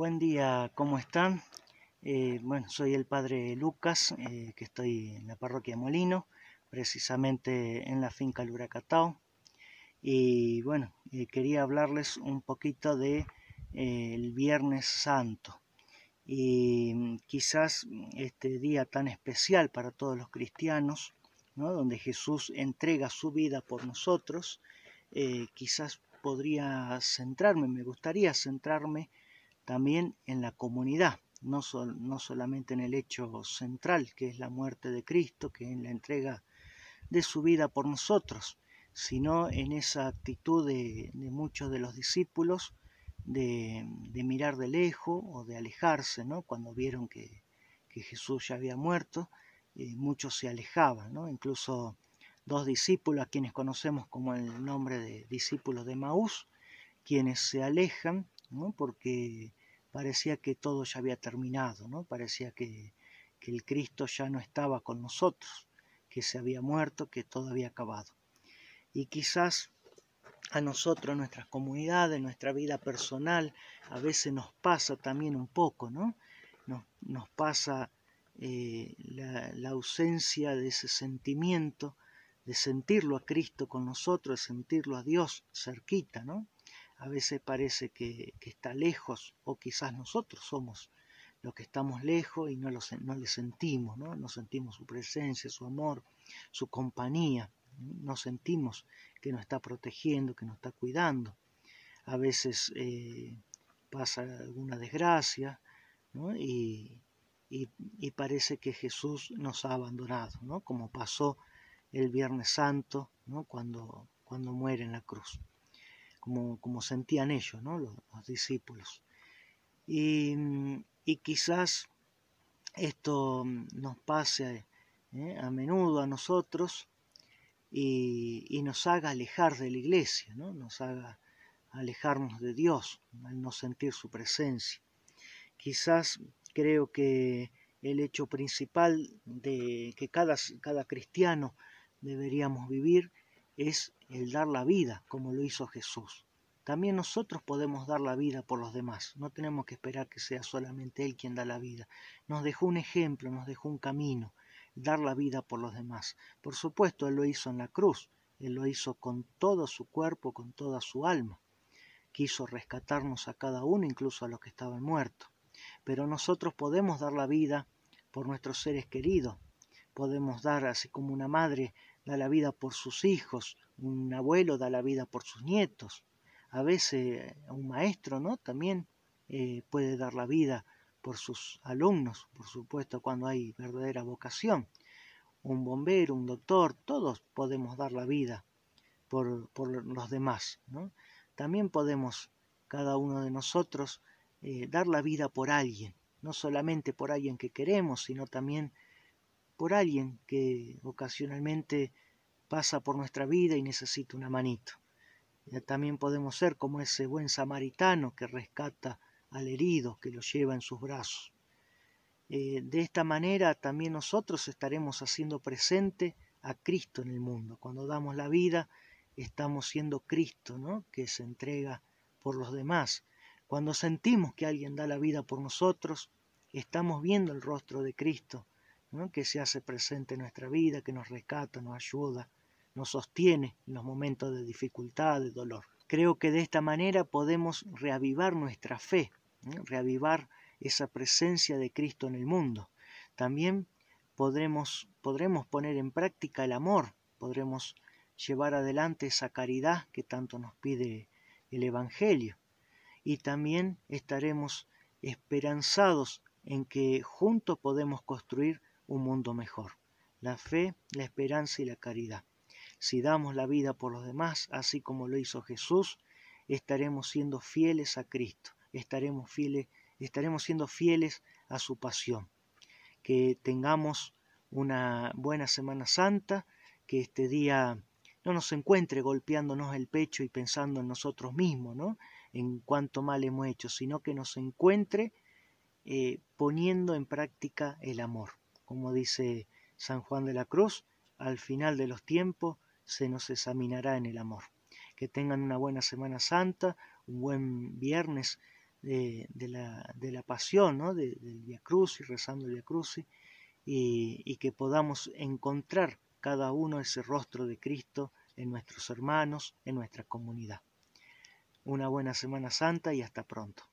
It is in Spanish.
Buen día, ¿cómo están? Eh, bueno, soy el padre Lucas, eh, que estoy en la parroquia Molino, precisamente en la finca Luracatao. Y bueno, eh, quería hablarles un poquito de el Viernes Santo. Y mm, quizás este día tan especial para todos los cristianos, donde Jesús entrega su vida por nosotros, quizás podría centrarme, me gustaría centrarme también en la comunidad, no, no solamente en el hecho central, que es la muerte de Cristo, que es la entrega de su vida por nosotros, sino en esa actitud de, muchos de los discípulos de, mirar de lejos o de alejarse, ¿no? cuando vieron que, Jesús ya había muerto, eh, muchos se alejaban, incluso dos discípulos a quienes conocemos como el nombre de discípulos de Maús, quienes se alejan ¿no? porque parecía que todo ya había terminado, ¿no? parecía que, el Cristo ya no estaba con nosotros, que se había muerto, que todo había acabado. Y quizás a nosotros, nuestras comunidades, nuestra vida personal, a veces nos pasa también un poco, ¿no? Nos, pasa eh, la, la, ausencia de ese sentimiento, de sentirlo a Cristo con nosotros, de sentirlo a Dios cerquita, ¿no? a veces parece que, está lejos o quizás nosotros somos los que estamos lejos y no, lo, le sentimos, ¿no? no sentimos su presencia, su amor, su compañía, no sentimos que nos está protegiendo, que nos está cuidando. A veces eh, pasa alguna desgracia y, parece que Jesús nos ha abandonado, ¿no? como pasó el Viernes Santo ¿no? cuando, cuando muere en la cruz como, sentían ellos, ¿no? los, discípulos. Y, quizás esto nos pase ¿eh? a menudo a nosotros y, nos haga alejar de la iglesia, ¿no? nos haga alejarnos de Dios al no sentir su presencia. Quizás creo que el hecho principal de que cada, cada cristiano deberíamos vivir es el dar la vida como lo hizo Jesús. También nosotros podemos dar la vida por los demás, no tenemos que esperar que sea solamente Él quien da la vida. Nos dejó un ejemplo, nos dejó un camino, dar la vida por los demás. Por supuesto, Él lo hizo en la cruz, Él lo hizo con todo su cuerpo, con toda su alma. Quiso rescatarnos a cada uno, incluso a los que estaban muertos. Pero nosotros podemos dar la vida por nuestros seres queridos, podemos dar, así como una madre da la vida por sus hijos, un abuelo da la vida por sus nietos, a veces eh, un maestro, ¿no? También eh, puede dar la vida por sus alumnos, por supuesto, cuando hay verdadera vocación. Un bombero, un doctor, todos podemos dar la vida por, los demás, También podemos, cada uno de nosotros, eh, dar la vida por alguien, no solamente por alguien que queremos, sino también por alguien que ocasionalmente pasa por nuestra vida y necesita una manito. Eh, también podemos ser como ese buen samaritano que rescata al herido, que lo lleva en sus brazos. Eh, de esta manera también nosotros estaremos haciendo presente a Cristo en el mundo. Cuando damos la vida, estamos siendo Cristo, ¿no? que se entrega por los demás. Cuando sentimos que alguien da la vida por nosotros, estamos viendo el rostro de Cristo que se hace presente en nuestra vida, que nos rescata, nos ayuda, nos sostiene en los momentos de dificultad, de dolor. Creo que de esta manera podemos reavivar nuestra fe, reavivar esa presencia de Cristo en el mundo. También podremos, podremos poner en práctica el amor, podremos llevar adelante esa caridad que tanto nos pide el Evangelio. Y también estaremos esperanzados en que juntos podemos construir un mundo mejor. La fe, la esperanza y la caridad. Si damos la vida por los demás, así como lo hizo Jesús, estaremos siendo fieles a Cristo, estaremos, fieles, estaremos siendo fieles a su pasión. Que tengamos una buena Semana Santa, que este día no nos encuentre golpeándonos el pecho y pensando en nosotros mismos, ¿no? En cuánto mal hemos hecho, sino que nos encuentre eh, poniendo en práctica el amor como dice San Juan de la Cruz, al final de los tiempos se nos examinará en el amor. Que tengan una buena Semana Santa, un buen viernes de, la, pasión, ¿no? de, del Via Cruz y rezando el Via Cruz y que podamos encontrar cada uno ese rostro de Cristo en nuestros hermanos, en nuestra comunidad. Una buena Semana Santa y hasta pronto.